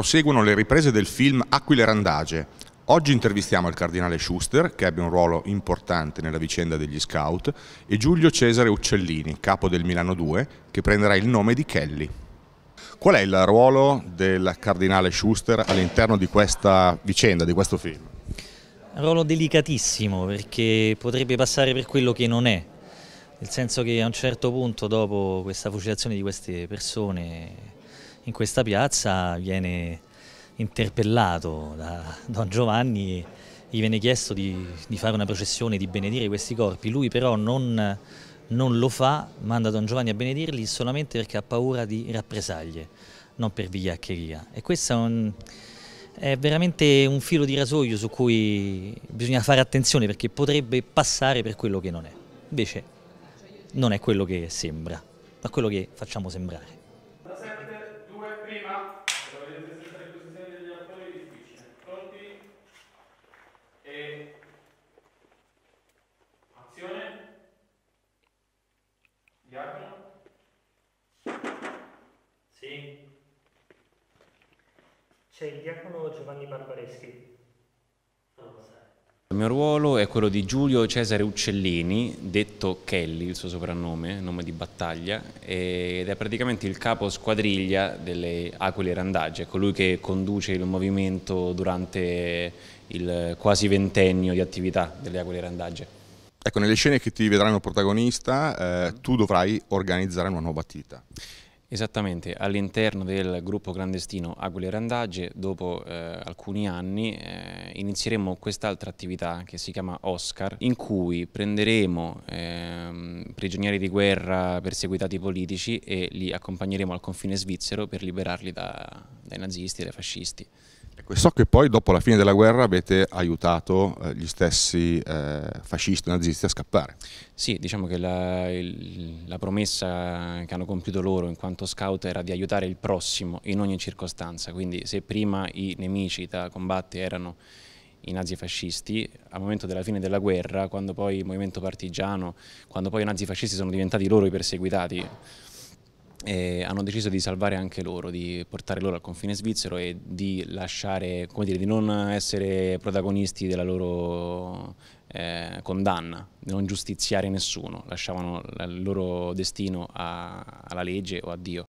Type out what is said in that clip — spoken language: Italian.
proseguono le riprese del film Aquile Randage. Oggi intervistiamo il cardinale Schuster, che ebbe un ruolo importante nella vicenda degli scout, e Giulio Cesare Uccellini, capo del Milano 2, che prenderà il nome di Kelly. Qual è il ruolo del cardinale Schuster all'interno di questa vicenda, di questo film? Un ruolo delicatissimo perché potrebbe passare per quello che non è, nel senso che a un certo punto dopo questa fucilazione di queste persone in questa piazza viene interpellato da Don Giovanni, gli viene chiesto di, di fare una processione, di benedire questi corpi, lui però non, non lo fa, manda Don Giovanni a benedirli solamente perché ha paura di rappresaglie, non per vigliaccheria. E questo è, un, è veramente un filo di rasoio su cui bisogna fare attenzione perché potrebbe passare per quello che non è. Invece non è quello che sembra, ma quello che facciamo sembrare. C'è il diacono Giovanni Barbareschi. Il mio ruolo è quello di Giulio Cesare Uccellini, detto Kelly, il suo soprannome, nome di battaglia, ed è praticamente il capo squadriglia delle Aquile Randagge, colui che conduce il movimento durante il quasi ventennio di attività delle Aquile Randagge. Ecco, nelle scene che ti vedranno protagonista, eh, tu dovrai organizzare una nuova attività. Esattamente, all'interno del gruppo clandestino Agule Randagge, dopo eh, alcuni anni, eh, inizieremo quest'altra attività che si chiama Oscar, in cui prenderemo eh, prigionieri di guerra perseguitati politici e li accompagneremo al confine svizzero per liberarli da, dai nazisti e dai fascisti so che poi dopo la fine della guerra avete aiutato eh, gli stessi eh, fascisti nazisti a scappare. Sì, diciamo che la, il, la, promessa che hanno compiuto loro in quanto scout era di aiutare il prossimo in ogni circostanza, quindi se prima i nemici da combattere erano i nazifascisti, al momento della fine della guerra, quando poi il movimento partigiano, quando poi i nazifascisti sono diventati loro i perseguitati, e hanno deciso di salvare anche loro, di portare loro al confine svizzero e di lasciare, come dire, di non essere protagonisti della loro eh, condanna, di non giustiziare nessuno, lasciavano il loro destino a, alla legge o a Dio.